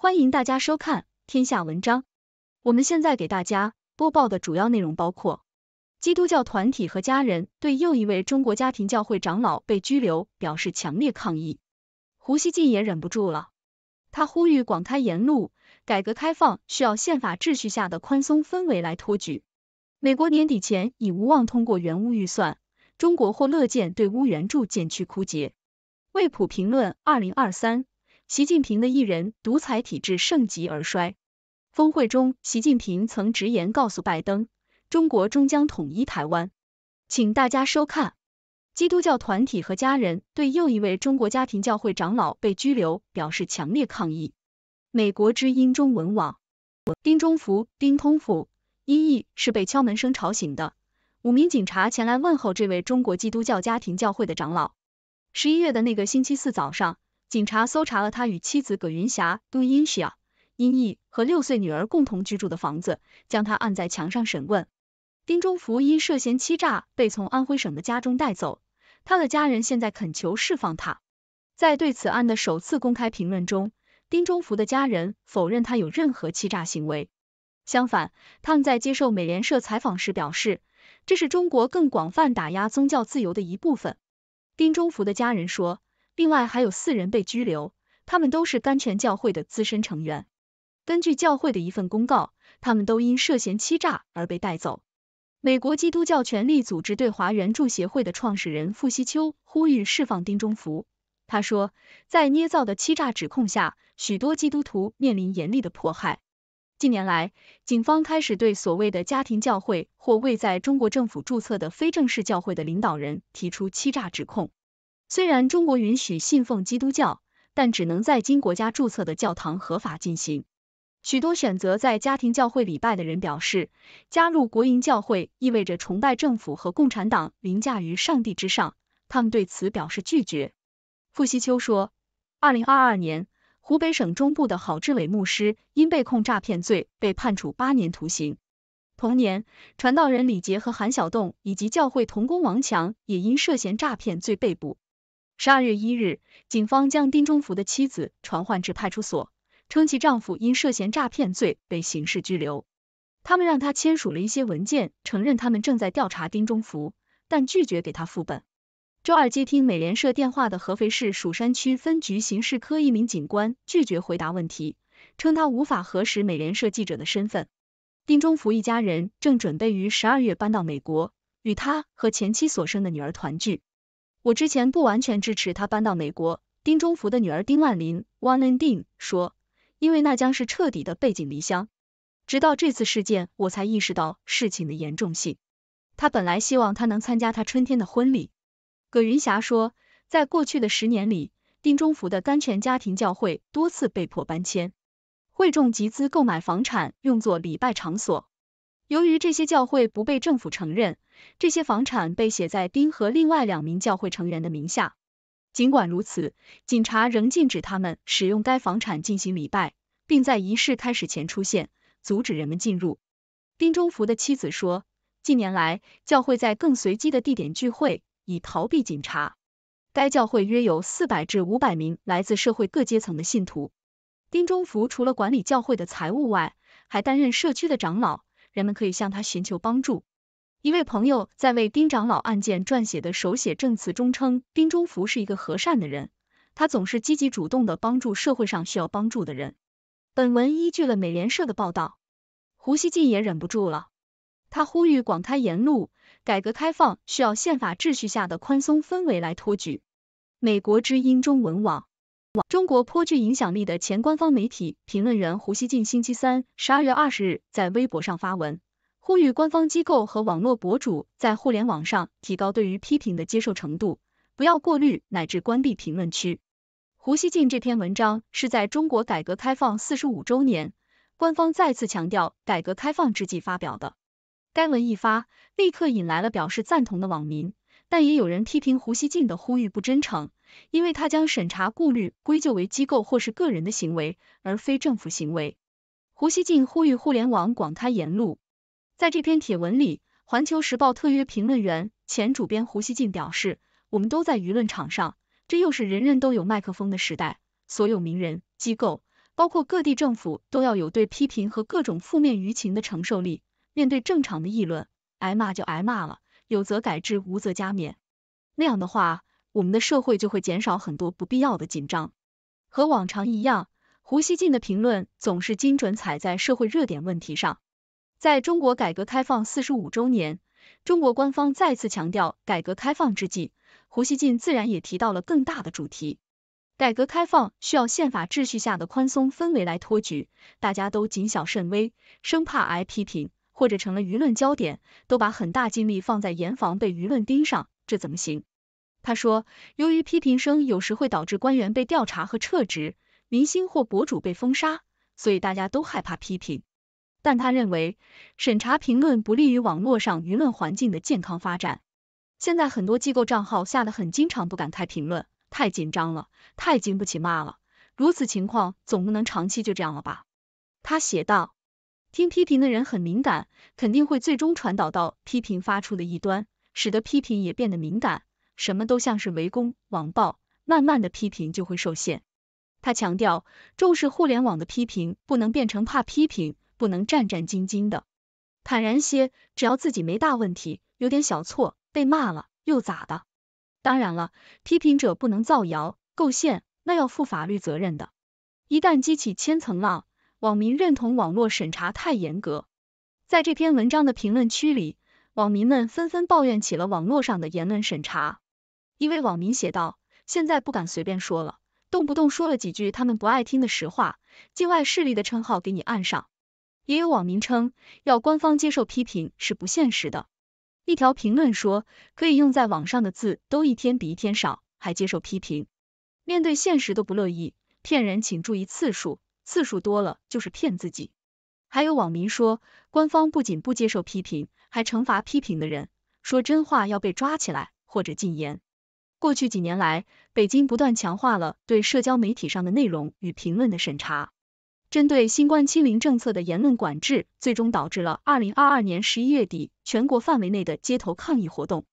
欢迎大家收看《天下文章》。我们现在给大家播报的主要内容包括：基督教团体和家人对又一位中国家庭教会长老被拘留表示强烈抗议。胡锡进也忍不住了，他呼吁广开言路。改革开放需要宪法秩序下的宽松氛围来托举。美国年底前已无望通过原屋预算，中国或乐见对乌援助渐趋枯竭。卫普评论，二零二三。习近平的一人独裁体制盛极而衰。峰会中，习近平曾直言告诉拜登：“中国终将统一台湾。”请大家收看。基督教团体和家人对又一位中国家庭教会长老被拘留表示强烈抗议。美国之音中文网，丁中福、丁通甫，音译是被敲门声吵醒的。五名警察前来问候这位中国基督教家庭教会的长老。十一月的那个星期四早上。警察搜查了他与妻子葛云霞 d 英 n y a 英译和六岁女儿共同居住的房子，将他按在墙上审问。丁忠福因涉嫌欺诈被从安徽省的家中带走，他的家人现在恳求释放他。在对此案的首次公开评论中，丁忠福的家人否认他有任何欺诈行为。相反，他们在接受美联社采访时表示，这是中国更广泛打压宗教自由的一部分。丁忠福的家人说。另外还有四人被拘留，他们都是甘泉教会的资深成员。根据教会的一份公告，他们都因涉嫌欺诈而被带走。美国基督教权力组织对华援助协会的创始人傅西秋呼吁释放丁忠福。他说，在捏造的欺诈指控下，许多基督徒面临严厉的迫害。近年来，警方开始对所谓的家庭教会或未在中国政府注册的非正式教会的领导人提出欺诈指控。虽然中国允许信奉基督教，但只能在经国家注册的教堂合法进行。许多选择在家庭教会礼拜的人表示，加入国营教会意味着崇拜政府和共产党凌驾于上帝之上，他们对此表示拒绝。傅西秋说，二零二二年，湖北省中部的郝志伟牧师因被控诈骗罪被判处八年徒刑。同年，传道人李杰和韩晓栋以及教会同工王强也因涉嫌诈骗罪被捕。十二月一日，警方将丁忠福的妻子传唤至派出所，称其丈夫因涉嫌诈骗罪被刑事拘留。他们让他签署了一些文件，承认他们正在调查丁忠福，但拒绝给他副本。周二接听美联社电话的合肥市蜀山区分局刑事科一名警官拒绝回答问题，称他无法核实美联社记者的身份。丁忠福一家人正准备于十二月搬到美国，与他和前妻所生的女儿团聚。我之前不完全支持他搬到美国。丁忠福的女儿丁万林 （Wanlin Ding） 说，因为那将是彻底的背井离乡。直到这次事件，我才意识到事情的严重性。他本来希望他能参加他春天的婚礼。葛云霞说，在过去的十年里，丁忠福的甘泉家庭教会多次被迫搬迁，会众集资购买房产用作礼拜场所。由于这些教会不被政府承认，这些房产被写在丁和另外两名教会成员的名下。尽管如此，警察仍禁止他们使用该房产进行礼拜，并在仪式开始前出现，阻止人们进入。丁忠福的妻子说，近年来，教会在更随机的地点聚会，以逃避警察。该教会约有四百至五百名来自社会各阶层的信徒。丁忠福除了管理教会的财务外，还担任社区的长老。人们可以向他寻求帮助。一位朋友在为丁长老案件撰写的手写证词中称，丁忠福是一个和善的人，他总是积极主动的帮助社会上需要帮助的人。本文依据了美联社的报道。胡锡进也忍不住了，他呼吁广开言路，改革开放需要宪法秩序下的宽松氛围来托举。美国之音中文网。中国颇具影响力的前官方媒体评论员胡锡进星期三十二月二十日）在微博上发文，呼吁官方机构和网络博主在互联网上提高对于批评的接受程度，不要过滤乃至关闭评论区。胡锡进这篇文章是在中国改革开放四十五周年，官方再次强调改革开放之际发表的。该文一发，立刻引来了表示赞同的网民，但也有人批评胡锡进的呼吁不真诚。因为他将审查顾虑归咎为机构或是个人的行为，而非政府行为。胡锡进呼吁互联网广开言路。在这篇帖文里，环球时报特约评论员、前主编胡锡进表示，我们都在舆论场上，这又是人人都有麦克风的时代，所有名人、机构，包括各地政府，都要有对批评和各种负面舆情的承受力。面对正常的议论，挨骂就挨骂了，有则改之，无则加勉。那样的话。我们的社会就会减少很多不必要的紧张。和往常一样，胡锡进的评论总是精准踩在社会热点问题上。在中国改革开放四十五周年，中国官方再次强调改革开放之际，胡锡进自然也提到了更大的主题：改革开放需要宪法秩序下的宽松氛围来托举，大家都谨小慎微，生怕挨批评或者成了舆论焦点，都把很大精力放在严防被舆论盯上，这怎么行？他说，由于批评声有时会导致官员被调查和撤职，明星或博主被封杀，所以大家都害怕批评。但他认为，审查评论不利于网络上舆论环境的健康发展。现在很多机构账号吓得很，经常不敢开评论，太紧张了，太经不起骂了。如此情况总不能长期就这样了吧？他写道，听批评的人很敏感，肯定会最终传导到批评发出的一端，使得批评也变得敏感。什么都像是围攻、网暴，慢慢的批评就会受限。他强调，重视互联网的批评，不能变成怕批评，不能战战兢兢的，坦然些。只要自己没大问题，有点小错，被骂了又咋的？当然了，批评者不能造谣、构陷，那要负法律责任的。一旦激起千层浪，网民认同网络审查太严格。在这篇文章的评论区里，网民们纷纷抱怨起了网络上的言论审查。一位网民写道：“现在不敢随便说了，动不动说了几句他们不爱听的实话，境外势力的称号给你按上。”也有网民称，要官方接受批评是不现实的。一条评论说：“可以用在网上的字都一天比一天少，还接受批评，面对现实都不乐意，骗人请注意次数，次数多了就是骗自己。”还有网民说，官方不仅不接受批评，还惩罚批评的人，说真话要被抓起来或者禁言。过去几年来，北京不断强化了对社交媒体上的内容与评论的审查，针对新冠“清零”政策的言论管制，最终导致了二零二二年十一月底全国范围内的街头抗议活动。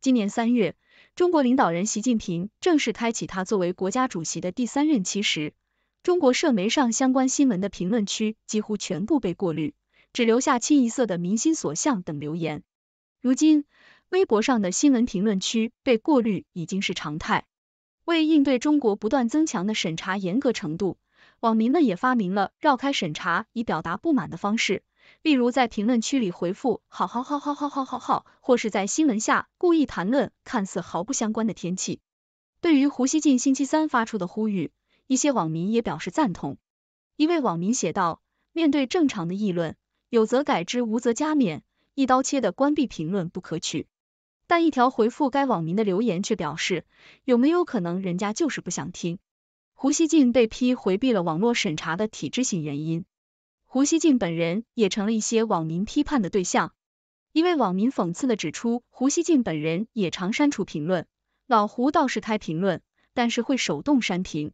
今年三月，中国领导人习近平正式开启他作为国家主席的第三任期时，中国社媒上相关新闻的评论区几乎全部被过滤，只留下清一色的“民心所向”等留言。如今，微博上的新闻评论区被过滤已经是常态。为应对中国不断增强的审查严格程度，网民们也发明了绕开审查以表达不满的方式，例如在评论区里回复好好好好好好好好，或是在新闻下故意谈论看似毫不相关的天气。对于胡锡进星期三发出的呼吁，一些网民也表示赞同。一位网民写道：“面对正常的议论，有则改之，无则加勉，一刀切的关闭评论不可取。”但一条回复该网民的留言却表示，有没有可能人家就是不想听？胡锡进被批回避了网络审查的体制性原因，胡锡进本人也成了一些网民批判的对象。一位网民讽刺的指出，胡锡进本人也常删除评论，老胡倒是开评论，但是会手动删评。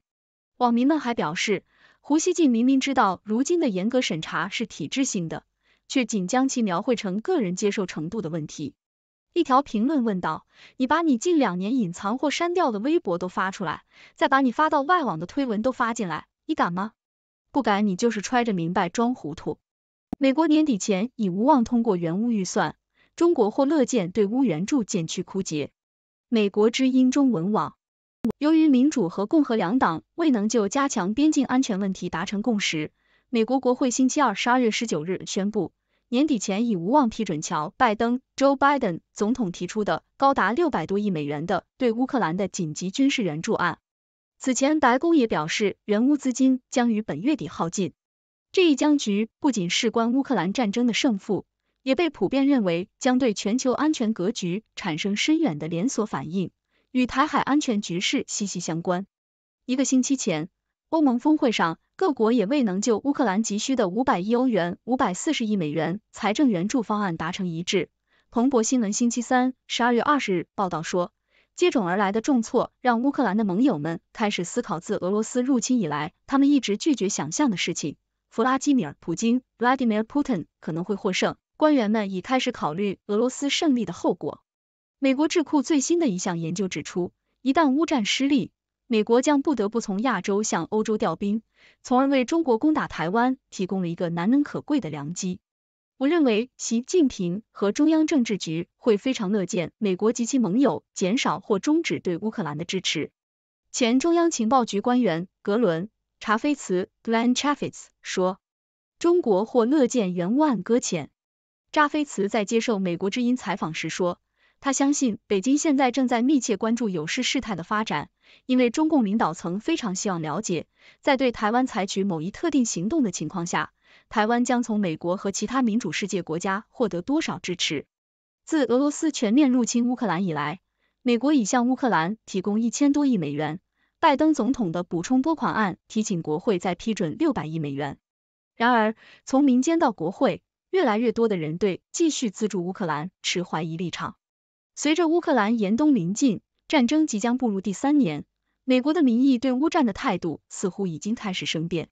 网民们还表示，胡锡进明明知道如今的严格审查是体制性的，却仅将其描绘成个人接受程度的问题。一条评论问道：“你把你近两年隐藏或删掉的微博都发出来，再把你发到外网的推文都发进来，你敢吗？”不敢，你就是揣着明白装糊涂。美国年底前已无望通过援乌预算，中国或乐见对乌援助渐趋枯竭。美国之音中文网，由于民主和共和两党未能就加强边境安全问题达成共识，美国国会星期二（十二月十九日）宣布。年底前已无望批准乔拜登 （Joe Biden） 总统提出的高达六百多亿美元的对乌克兰的紧急军事援助案。此前，白宫也表示，援乌资金将于本月底耗尽。这一僵局不仅事关乌克兰战争的胜负，也被普遍认为将对全球安全格局产生深远的连锁反应，与台海安全局势息息相关。一个星期前。欧盟峰会上，各国也未能就乌克兰急需的五百亿欧元、五百四十亿美元财政援助方案达成一致。彭博新闻星期三十二月二十日报道说，接踵而来的重挫让乌克兰的盟友们开始思考自俄罗斯入侵以来他们一直拒绝想象的事情：弗拉基米尔·普京 （Vladimir Putin） 可能会获胜。官员们已开始考虑俄罗斯胜利的后果。美国智库最新的一项研究指出，一旦乌战失利，美国将不得不从亚洲向欧洲调兵，从而为中国攻打台湾提供了一个难能可贵的良机。我认为习近平和中央政治局会非常乐见美国及其盟友减少或终止对乌克兰的支持。前中央情报局官员格伦·查菲茨 （Glenn Chafez） 说，中国或乐见援乌案搁浅。查菲茨在接受美国之音采访时说。他相信，北京现在正在密切关注有事事态的发展，因为中共领导层非常希望了解，在对台湾采取某一特定行动的情况下，台湾将从美国和其他民主世界国家获得多少支持。自俄罗斯全面入侵乌克兰以来，美国已向乌克兰提供一千多亿美元，拜登总统的补充拨款案提请国会再批准六百亿美元。然而，从民间到国会，越来越多的人对继续资助乌克兰持怀疑立场。随着乌克兰严冬临近，战争即将步入第三年，美国的民意对乌战的态度似乎已经开始生变。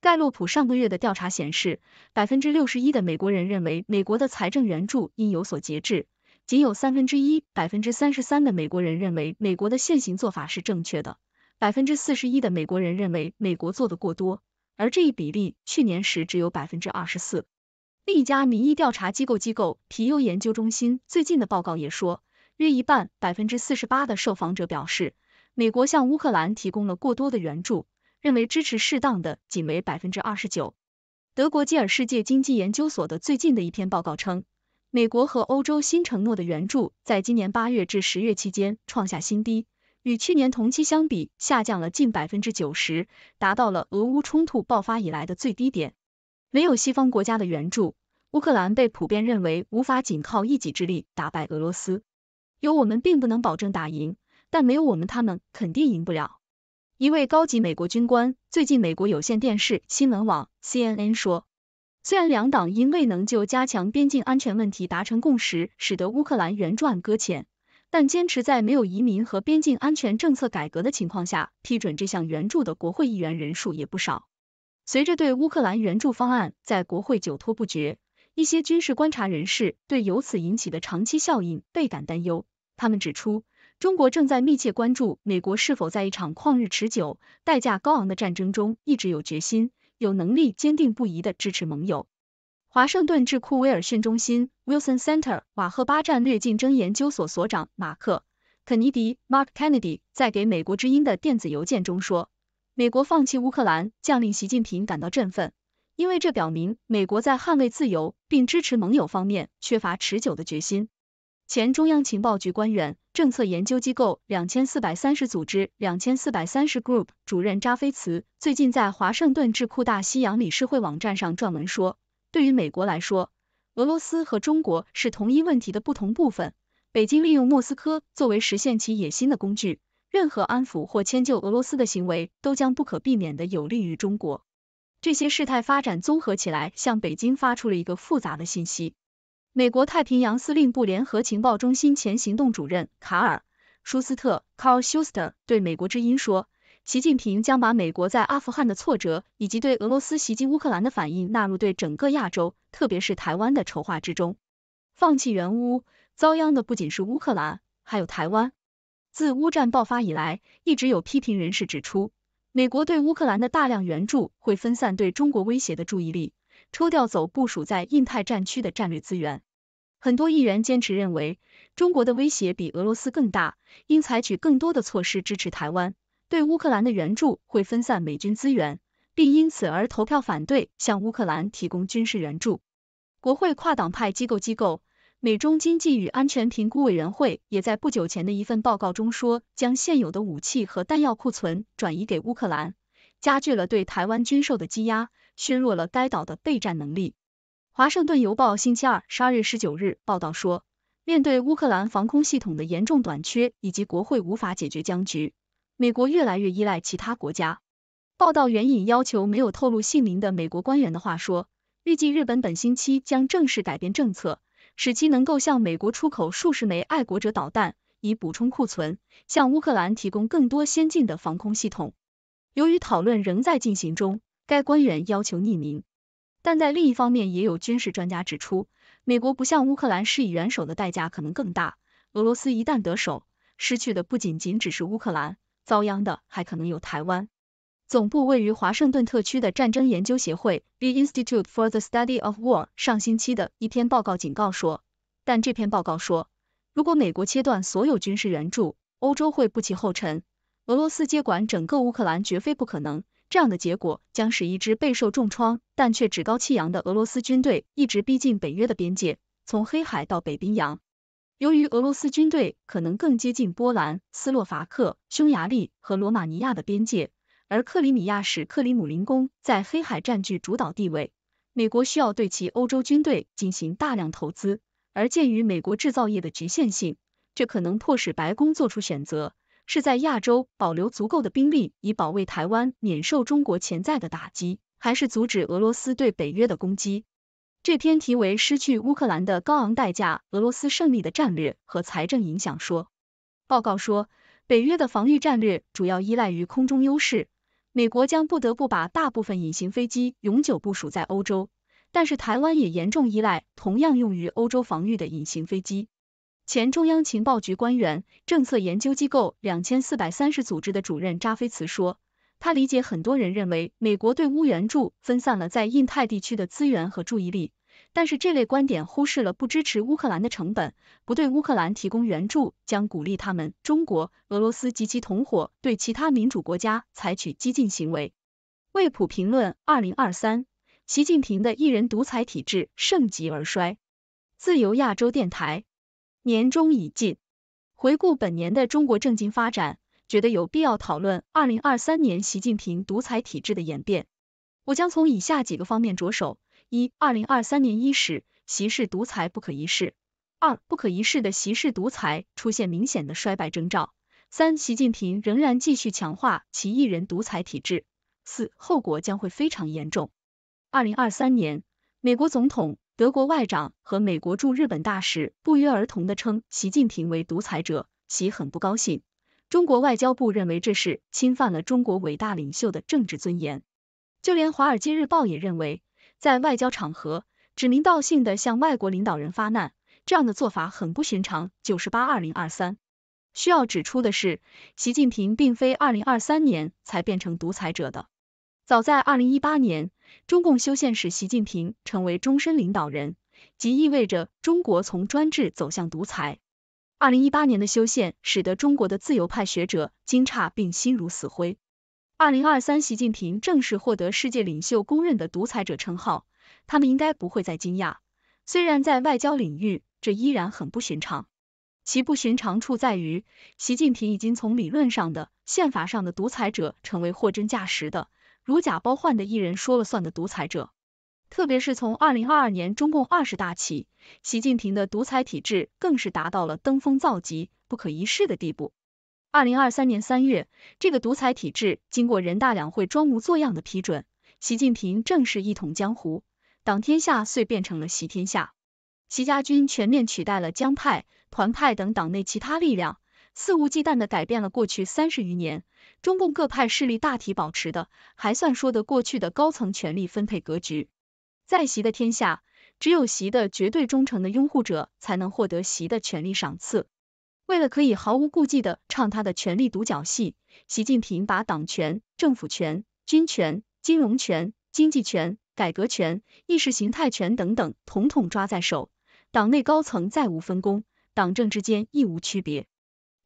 盖洛普上个月的调查显示，百分之六十一的美国人认为美国的财政援助应有所节制，仅有三分之一百分之三十三的美国人认为美国的现行做法是正确的，百分之四十一的美国人认为美国做的过多，而这一比例去年时只有百分之二十四。另一家民意调查机构机构皮尤研究中心最近的报告也说，约一半百分之四十八的受访者表示，美国向乌克兰提供了过多的援助，认为支持适当的仅为百分之二十九。德国基尔世界经济研究所的最近的一篇报告称，美国和欧洲新承诺的援助在今年八月至十月期间创下新低，与去年同期相比下降了近百分之九十，达到了俄乌冲突爆发以来的最低点。没有西方国家的援助，乌克兰被普遍认为无法仅靠一己之力打败俄罗斯。有我们并不能保证打赢，但没有我们，他们肯定赢不了。一位高级美国军官最近，美国有线电视新闻网 （CNN） 说，虽然两党因未能就加强边境安全问题达成共识，使得乌克兰援助案搁浅，但坚持在没有移民和边境安全政策改革的情况下批准这项援助的国会议员人数也不少。随着对乌克兰援助方案在国会久拖不决，一些军事观察人士对由此引起的长期效应倍感担忧。他们指出，中国正在密切关注美国是否在一场旷日持久、代价高昂的战争中一直有决心、有能力、坚定不移的支持盟友。华盛顿智库威尔逊中心 （Wilson Center） 瓦赫巴战略竞争研究所所长马克·肯尼迪 （Mark Kennedy） 在给《美国之音》的电子邮件中说。美国放弃乌克兰将令习近平感到振奋，因为这表明美国在捍卫自由并支持盟友方面缺乏持久的决心。前中央情报局官员、政策研究机构两千四百三十组织两千四百三十 Group 主任扎菲茨最近在华盛顿智库大西洋理事会网站上撰文说，对于美国来说，俄罗斯和中国是同一问题的不同部分，北京利用莫斯科作为实现其野心的工具。任何安抚或迁就俄罗斯的行为，都将不可避免的有利于中国。这些事态发展综合起来，向北京发出了一个复杂的信息。美国太平洋司令部联合情报中心前行动主任卡尔舒斯特 （Carl Schuster） 对《美国之音》说：“习近平将把美国在阿富汗的挫折，以及对俄罗斯袭击乌克兰的反应，纳入对整个亚洲，特别是台湾的筹划之中。放弃援乌，遭殃的不仅是乌克兰，还有台湾。”自乌战爆发以来，一直有批评人士指出，美国对乌克兰的大量援助会分散对中国威胁的注意力，抽调走部署在印太战区的战略资源。很多议员坚持认为，中国的威胁比俄罗斯更大，应采取更多的措施支持台湾。对乌克兰的援助会分散美军资源，并因此而投票反对向乌克兰提供军事援助。国会跨党派机构机构。美中经济与安全评估委员会也在不久前的一份报告中说，将现有的武器和弹药库存转移给乌克兰，加剧了对台湾军售的积压，削弱了该岛的备战能力。华盛顿邮报星期二（十二月十九日）报道说，面对乌克兰防空系统的严重短缺以及国会无法解决僵局，美国越来越依赖其他国家。报道援引要求没有透露姓名的美国官员的话说，预计日本本星期将正式改变政策。使其能够向美国出口数十枚爱国者导弹，以补充库存，向乌克兰提供更多先进的防空系统。由于讨论仍在进行中，该官员要求匿名。但在另一方面，也有军事专家指出，美国不向乌克兰施以援手的代价可能更大。俄罗斯一旦得手，失去的不仅仅只是乌克兰，遭殃的还可能有台湾。总部位于华盛顿特区的战争研究协会 （The Institute for the Study of War） 上星期的一篇报告警告说，但这篇报告说，如果美国切断所有军事援助，欧洲会不其后尘，俄罗斯接管整个乌克兰绝非不可能。这样的结果将使一支备受重创但却趾高气扬的俄罗斯军队一直逼近北约的边界，从黑海到北冰洋。由于俄罗斯军队可能更接近波兰、斯洛伐克、匈牙利和罗马尼亚的边界。而克里米亚使克里姆林宫在黑海占据主导地位，美国需要对其欧洲军队进行大量投资。而鉴于美国制造业的局限性，这可能迫使白宫做出选择：是在亚洲保留足够的兵力以保卫台湾免受中国潜在的打击，还是阻止俄罗斯对北约的攻击？这篇题为《失去乌克兰的高昂代价：俄罗斯胜利的战略和财政影响》说，报告说，北约的防御战略主要依赖于空中优势。美国将不得不把大部分隐形飞机永久部署在欧洲，但是台湾也严重依赖同样用于欧洲防御的隐形飞机。前中央情报局官员、政策研究机构两千四百三十组织的主任扎菲茨说，他理解很多人认为美国对乌援助分散了在印太地区的资源和注意力。但是这类观点忽视了不支持乌克兰的成本，不对乌克兰提供援助将鼓励他们。中国、俄罗斯及其同伙对其他民主国家采取激进行为。卫普评论，二零二三，习近平的一人独裁体制盛极而衰。自由亚洲电台，年终已近，回顾本年的中国政经发展，觉得有必要讨论二零二三年习近平独裁体制的演变。我将从以下几个方面着手。一，二零二三年伊始，习氏独裁不可一世。二，不可一世的习氏独裁出现明显的衰败征兆。三，习近平仍然继续强化其一人独裁体制。四，后果将会非常严重。二零二三年，美国总统、德国外长和美国驻日本大使不约而同地称习近平为独裁者，习很不高兴。中国外交部认为这是侵犯了中国伟大领袖的政治尊严。就连《华尔街日报》也认为。在外交场合指名道姓的向外国领导人发难，这样的做法很不寻常。九十八二零二三，需要指出的是，习近平并非二零二三年才变成独裁者的，早在二零一八年，中共修宪使习近平成为终身领导人，即意味着中国从专制走向独裁。二零一八年的修宪使得中国的自由派学者惊诧并心如死灰。二零二三，习近平正式获得世界领袖公认的独裁者称号，他们应该不会再惊讶。虽然在外交领域，这依然很不寻常。其不寻常处在于，习近平已经从理论上的、宪法上的独裁者，成为货真价实的、如假包换的一人说了算的独裁者。特别是从二零二二年中共二十大起，习近平的独裁体制更是达到了登峰造极、不可一世的地步。二零二三年三月，这个独裁体制经过人大两会装模作样的批准，习近平正式一统江湖，党天下遂变成了习天下，习家军全面取代了江派、团派等党内其他力量，肆无忌惮的改变了过去三十余年中共各派势力大体保持的还算说得过去的高层权力分配格局。在习的天下，只有习的绝对忠诚的拥护者才能获得习的权力赏赐。为了可以毫无顾忌地唱他的权力独角戏，习近平把党权、政府权、军权、金融权、经济权、改革权、意识形态权等等统统抓在手，党内高层再无分工，党政之间亦无区别。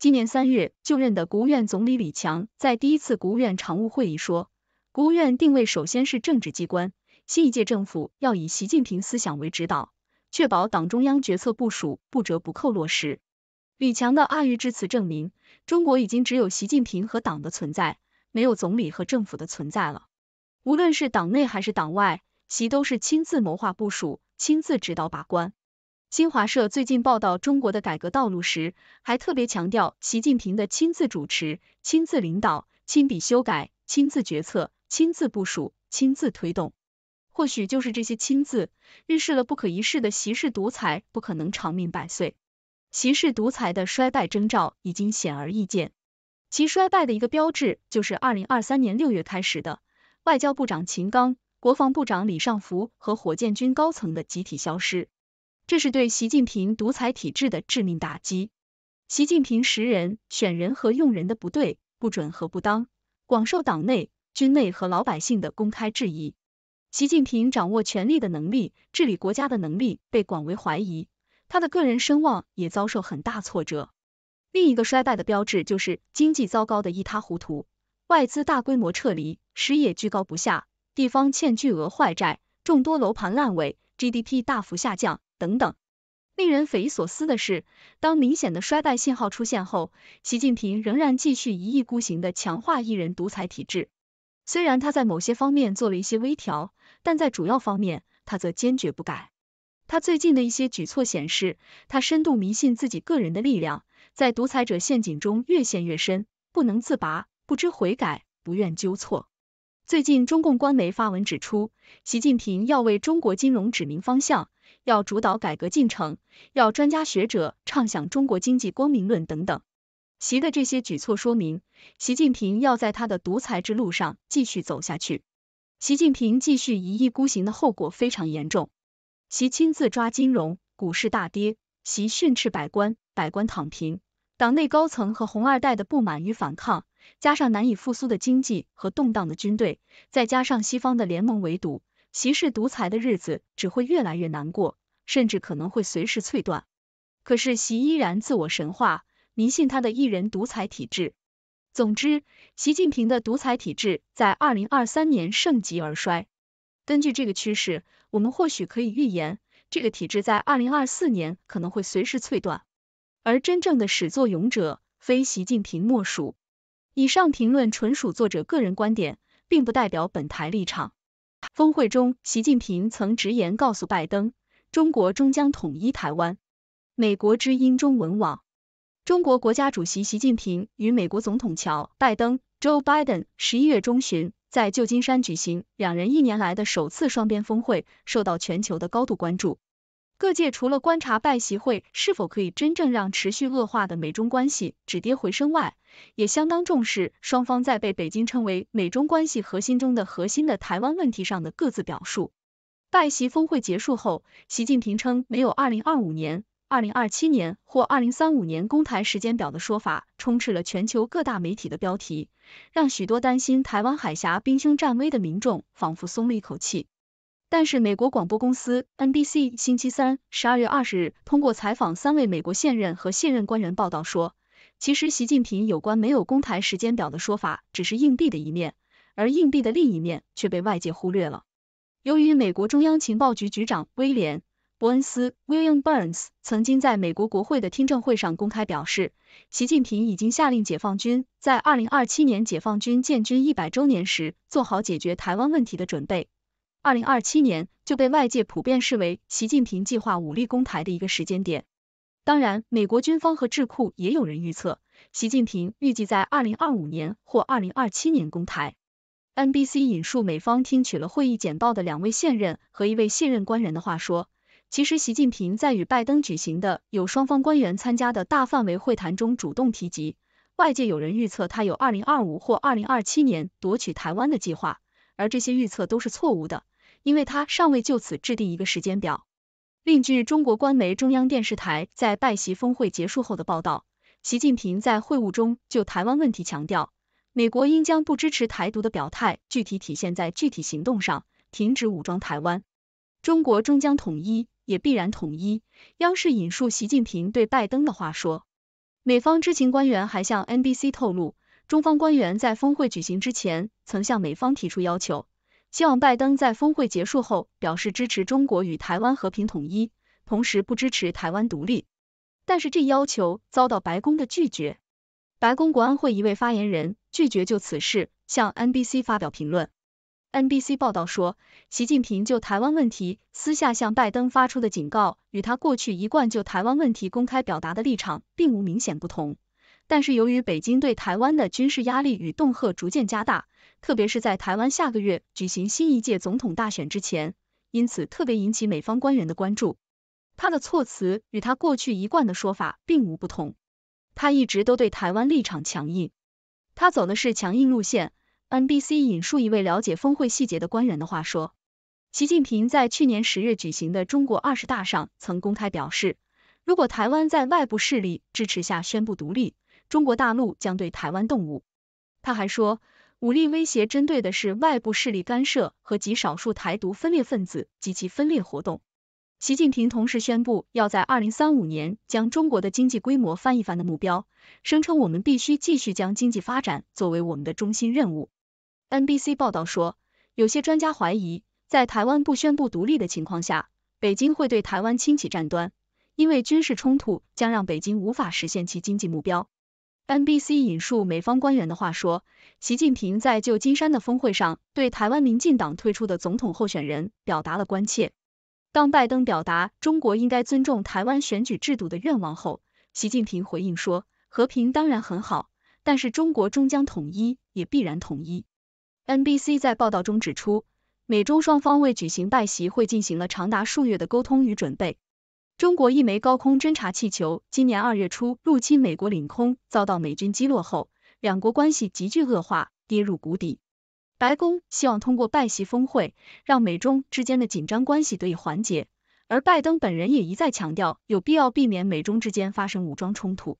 今年三月就任的国务院总理李强在第一次国务院常务会议说，国务院定位首先是政治机关，新一届政府要以习近平思想为指导，确保党中央决策部署不折不扣落实。李强的阿喻之词证明，中国已经只有习近平和党的存在，没有总理和政府的存在了。无论是党内还是党外，习都是亲自谋划部署、亲自指导把关。新华社最近报道中国的改革道路时，还特别强调习近平的亲自主持、亲自领导、亲笔修改、亲自决策、亲自部署、亲自推动。或许就是这些“亲自”，预示了不可一世的习氏独裁不可能长命百岁。习氏独裁的衰败征兆已经显而易见，其衰败的一个标志就是二零二三年六月开始的外交部长秦刚、国防部长李尚福和火箭军高层的集体消失，这是对习近平独裁体制的致命打击。习近平识人、选人和用人的不对、不准和不当，广受党内、军内和老百姓的公开质疑。习近平掌握权力的能力、治理国家的能力被广为怀疑。他的个人声望也遭受很大挫折。另一个衰败的标志就是经济糟糕的一塌糊涂，外资大规模撤离，失业居高不下，地方欠巨额坏债，众多楼盘烂尾，GDP 大幅下降，等等。令人匪夷所思的是，当明显的衰败信号出现后，习近平仍然继续一意孤行的强化一人独裁体制。虽然他在某些方面做了一些微调，但在主要方面他则坚决不改。他最近的一些举措显示，他深度迷信自己个人的力量，在独裁者陷阱中越陷越深，不能自拔，不知悔改，不愿纠错。最近，中共官媒发文指出，习近平要为中国金融指明方向，要主导改革进程，要专家学者畅想中国经济光明论等等。习的这些举措说明，习近平要在他的独裁之路上继续走下去。习近平继续一意孤行的后果非常严重。习亲自抓金融，股市大跌；习训斥百官，百官躺平。党内高层和红二代的不满与反抗，加上难以复苏的经济和动荡的军队，再加上西方的联盟围堵，习氏独裁的日子只会越来越难过，甚至可能会随时脆断。可是习依然自我神话，迷信他的一人独裁体制。总之，习近平的独裁体制在二零二三年盛极而衰。根据这个趋势。我们或许可以预言，这个体制在二零二四年可能会随时脆断，而真正的始作俑者非习近平莫属。以上评论纯属作者个人观点，并不代表本台立场。峰会中，习近平曾直言告诉拜登，中国终将统一台湾。美国之音中文网，中国国家主席习近平与美国总统乔拜登 （Joe Biden） 十一月中旬。在旧金山举行两人一年来的首次双边峰会，受到全球的高度关注。各界除了观察拜习会是否可以真正让持续恶化的美中关系止跌回升外，也相当重视双方在被北京称为美中关系核心中的核心的台湾问题上的各自表述。拜习峰会结束后，习近平称没有二零二五年。二零二七年或二零三五年公台时间表的说法充斥了全球各大媒体的标题，让许多担心台湾海峡兵凶战危的民众仿佛松了一口气。但是美国广播公司 NBC 星期三十二月二十日通过采访三位美国现任和现任官员报道说，其实习近平有关没有公台时间表的说法只是硬币的一面，而硬币的另一面却被外界忽略了。由于美国中央情报局局长威廉。伯恩斯 William Burns 曾经在美国国会的听证会上公开表示，习近平已经下令解放军在二零二七年解放军建军一百周年时做好解决台湾问题的准备。二零二七年就被外界普遍视为习近平计划武力攻台的一个时间点。当然，美国军方和智库也有人预测，习近平预计在二零二五年或二零二七年公台。NBC 引述美方听取了会议简报的两位现任和一位现任官员的话说。其实，习近平在与拜登举行的有双方官员参加的大范围会谈中主动提及，外界有人预测他有二零二五或二零二七年夺取台湾的计划，而这些预测都是错误的，因为他尚未就此制定一个时间表。另据中国官媒中央电视台在拜习峰会结束后的报道，习近平在会晤中就台湾问题强调，美国应将不支持台独的表态具体体现在具体行动上，停止武装台湾，中国终将统一。也必然统一。央视引述习近平对拜登的话说，美方知情官员还向 NBC 透露，中方官员在峰会举行之前曾向美方提出要求，希望拜登在峰会结束后表示支持中国与台湾和平统一，同时不支持台湾独立。但是这要求遭到白宫的拒绝。白宫国安会一位发言人拒绝就此事向 NBC 发表评论。NBC 报道说，习近平就台湾问题私下向拜登发出的警告，与他过去一贯就台湾问题公开表达的立场并无明显不同。但是由于北京对台湾的军事压力与恫吓逐渐加大，特别是在台湾下个月举行新一届总统大选之前，因此特别引起美方官员的关注。他的措辞与他过去一贯的说法并无不同。他一直都对台湾立场强硬，他走的是强硬路线。NBC 引述一位了解峰会细节的官员的话说：“习近平在去年十月举行的中国二十大上曾公开表示，如果台湾在外部势力支持下宣布独立，中国大陆将对台湾动武。他还说，武力威胁针对的是外部势力干涉和极少数台独分裂分子及其分裂活动。”习近平同时宣布要在二零三五年将中国的经济规模翻一番的目标，声称我们必须继续将经济发展作为我们的中心任务。NBC 报道说，有些专家怀疑，在台湾不宣布独立的情况下，北京会对台湾清起战端，因为军事冲突将让北京无法实现其经济目标。NBC 引述美方官员的话说，习近平在旧金山的峰会上对台湾民进党推出的总统候选人表达了关切。当拜登表达中国应该尊重台湾选举制度的愿望后，习近平回应说，和平当然很好，但是中国终将统一，也必然统一。NBC 在报道中指出，美中双方为举行拜习会进行了长达数月的沟通与准备。中国一枚高空侦察气球今年二月初入侵美国领空，遭到美军击落后，两国关系急剧恶化，跌入谷底。白宫希望通过拜习峰会，让美中之间的紧张关系得以缓解，而拜登本人也一再强调有必要避免美中之间发生武装冲突。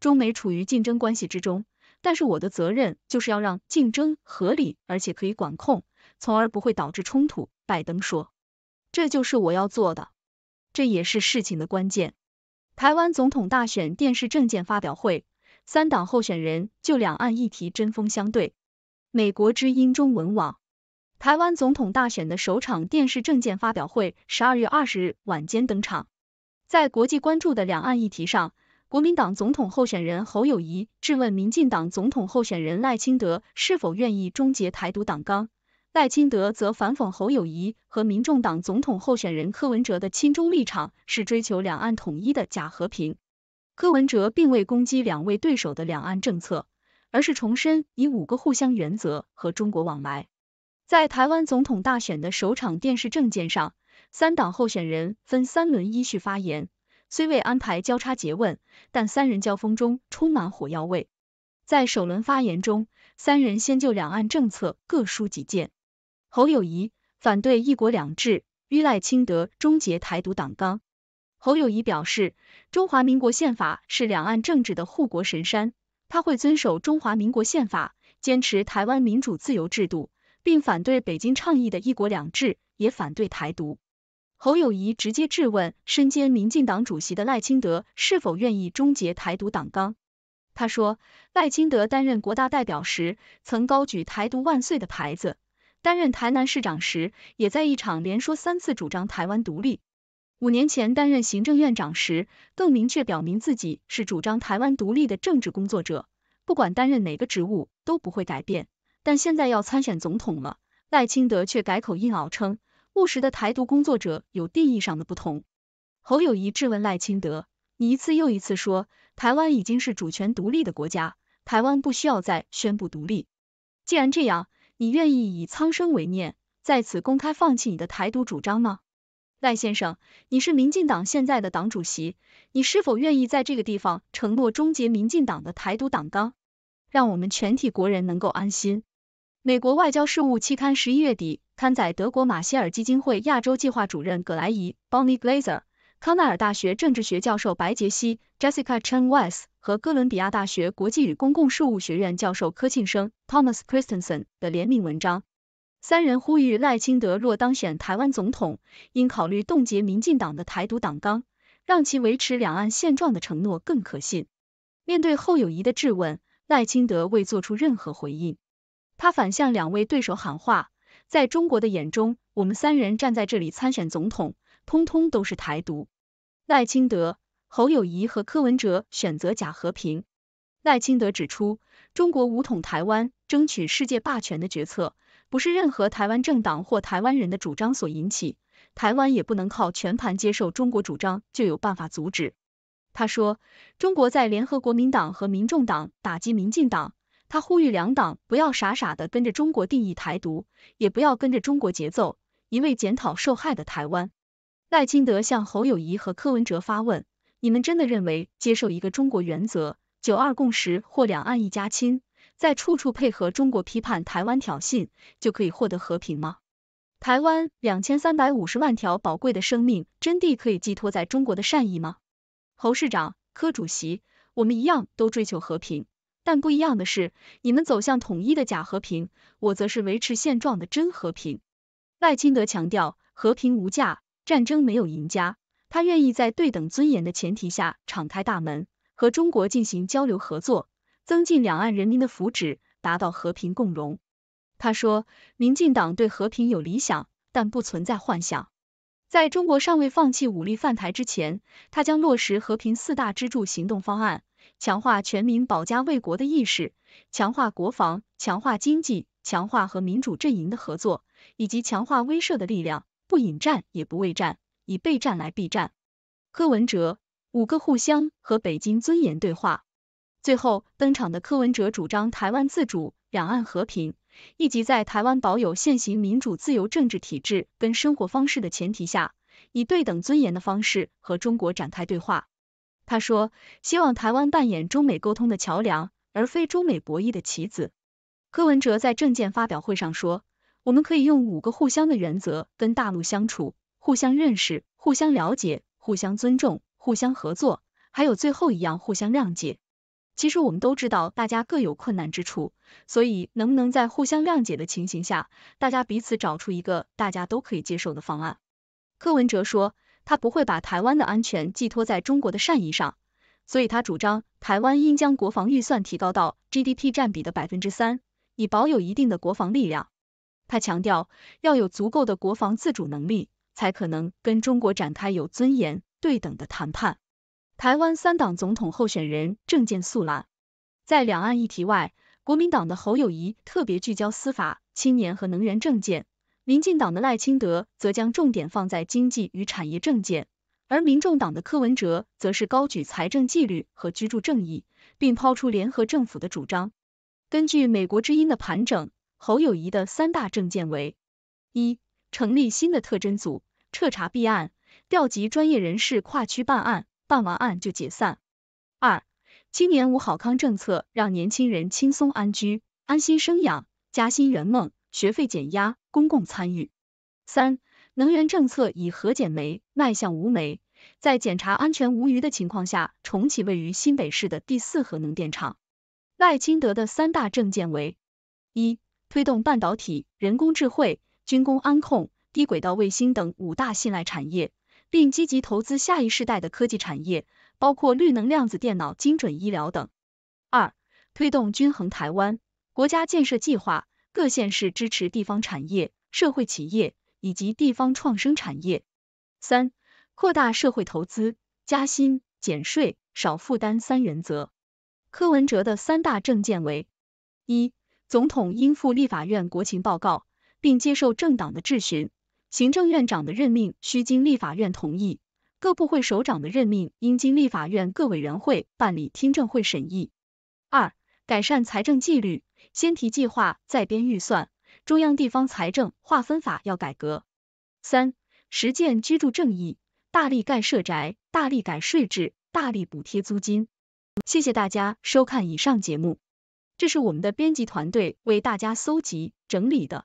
中美处于竞争关系之中。但是我的责任就是要让竞争合理，而且可以管控，从而不会导致冲突。拜登说：“这就是我要做的，这也是事情的关键。”台湾总统大选电视政见发表会，三党候选人就两岸议题针锋相对。美国之音中文网，台湾总统大选的首场电视政见发表会，十二月二十日晚间登场，在国际关注的两岸议题上。国民党总统候选人侯友谊质问民进党总统候选人赖清德是否愿意终结台独党纲，赖清德则反讽侯友谊和民众党总统候选人柯文哲的亲中立场是追求两岸统一的假和平。柯文哲并未攻击两位对手的两岸政策，而是重申以五个互相原则和中国往来。在台湾总统大选的首场电视政见上，三党候选人分三轮依序发言。虽未安排交叉诘问，但三人交锋中充满火药味。在首轮发言中，三人先就两岸政策各抒己见。侯友谊反对“一国两制”，依赖清德终结台独党纲。侯友谊表示，中华民国宪法是两岸政治的护国神山，他会遵守中华民国宪法，坚持台湾民主自由制度，并反对北京倡议的一国两制，也反对台独。侯友谊直接质问身兼民进党主席的赖清德是否愿意终结台独党纲。他说，赖清德担任国大代表时曾高举“台独万岁”的牌子，担任台南市长时也在一场连说三次主张台湾独立。五年前担任行政院长时更明确表明自己是主张台湾独立的政治工作者，不管担任哪个职务都不会改变。但现在要参选总统了，赖清德却改口硬拗称。务实的台独工作者有定义上的不同。侯友谊质问赖清德，你一次又一次说台湾已经是主权独立的国家，台湾不需要再宣布独立。既然这样，你愿意以苍生为念，在此公开放弃你的台独主张吗？赖先生，你是民进党现在的党主席，你是否愿意在这个地方承诺终结民进党的台独党纲，让我们全体国人能够安心？美国外交事务期刊十一月底。刊载德国马歇尔基金会亚洲计划主任葛莱仪 b o n n i e Glaser）、康奈尔大学政治学教授白杰西 （Jessica Chen Weiss） 和哥伦比亚大学国际与公共事务学院教授柯庆生 （Thomas c h r i s t e n s e n 的联名文章。三人呼吁赖清德若当选台湾总统，应考虑冻结民进党的台独党纲，让其维持两岸现状的承诺更可信。面对后友谊的质问，赖清德未做出任何回应，他反向两位对手喊话。在中国的眼中，我们三人站在这里参选总统，通通都是台独。赖清德、侯友谊和柯文哲选择假和平。赖清德指出，中国武统台湾、争取世界霸权的决策，不是任何台湾政党或台湾人的主张所引起。台湾也不能靠全盘接受中国主张就有办法阻止。他说，中国在联合国民党、和民众党打击民进党。他呼吁两党不要傻傻的跟着中国定义台独，也不要跟着中国节奏，一味检讨受害的台湾。赖清德向侯友谊和柯文哲发问：你们真的认为接受一个中国原则、九二共识或两岸一家亲，再处处配合中国批判台湾挑衅，就可以获得和平吗？台湾两千三百五十万条宝贵的生命，真的可以寄托在中国的善意吗？侯市长、柯主席，我们一样都追求和平。但不一样的是，你们走向统一的假和平，我则是维持现状的真和平。赖清德强调，和平无价，战争没有赢家。他愿意在对等尊严的前提下，敞开大门，和中国进行交流合作，增进两岸人民的福祉，达到和平共荣。他说，民进党对和平有理想，但不存在幻想。在中国尚未放弃武力犯台之前，他将落实和平四大支柱行动方案，强化全民保家卫国的意识，强化国防，强化经济，强化和民主阵营的合作，以及强化威慑的力量，不引战也不畏战，以备战来避战。柯文哲五个互相和北京尊严对话，最后登场的柯文哲主张台湾自主，两岸和平。以及在台湾保有现行民主自由政治体制跟生活方式的前提下，以对等尊严的方式和中国展开对话。他说，希望台湾扮演中美沟通的桥梁，而非中美博弈的棋子。柯文哲在政见发表会上说，我们可以用五个互相的原则跟大陆相处：互相认识、互相了解、互相尊重、互相合作，还有最后一样，互相谅解。其实我们都知道，大家各有困难之处，所以能不能在互相谅解的情形下，大家彼此找出一个大家都可以接受的方案？柯文哲说，他不会把台湾的安全寄托在中国的善意上，所以他主张台湾应将国防预算提高到 GDP 占比的百分之三，以保有一定的国防力量。他强调，要有足够的国防自主能力，才可能跟中国展开有尊严、对等的谈判。台湾三党总统候选人政见素来在两岸议题外，国民党的侯友谊特别聚焦司法、青年和能源政见；，民进党的赖清德则将重点放在经济与产业政见；，而民众党的柯文哲则是高举财政纪律和居住正义，并抛出联合政府的主张。根据美国之音的盘整，侯友谊的三大政见为：一、成立新的特侦组，彻查弊案，调集专业人士跨区办案。办完案就解散。二、今年无好康政策，让年轻人轻松安居、安心生养、加薪圆梦、学费减压、公共参与。三、能源政策以核减煤，迈向无煤，在检查安全无虞的情况下，重启位于新北市的第四核能电厂。赖清德的三大政见为：一、推动半导体、人工智慧、军工安控、低轨道卫星等五大信赖产业。并积极投资下一世代的科技产业，包括绿能、量子电脑、精准医疗等。二、推动均衡台湾国家建设计划，各县市支持地方产业、社会企业以及地方创生产业。三、扩大社会投资，加薪、减税、少负担三原则。柯文哲的三大政见为：一、总统应赴立法院国情报告，并接受政党的质询。行政院长的任命需经立法院同意，各部会首长的任命应经立法院各委员会办理听证会审议。二、改善财政纪律，先提计划再编预算，中央地方财政划分法要改革。三、实践居住正义，大力盖社宅，大力改税制，大力补贴租金。谢谢大家收看以上节目，这是我们的编辑团队为大家搜集整理的。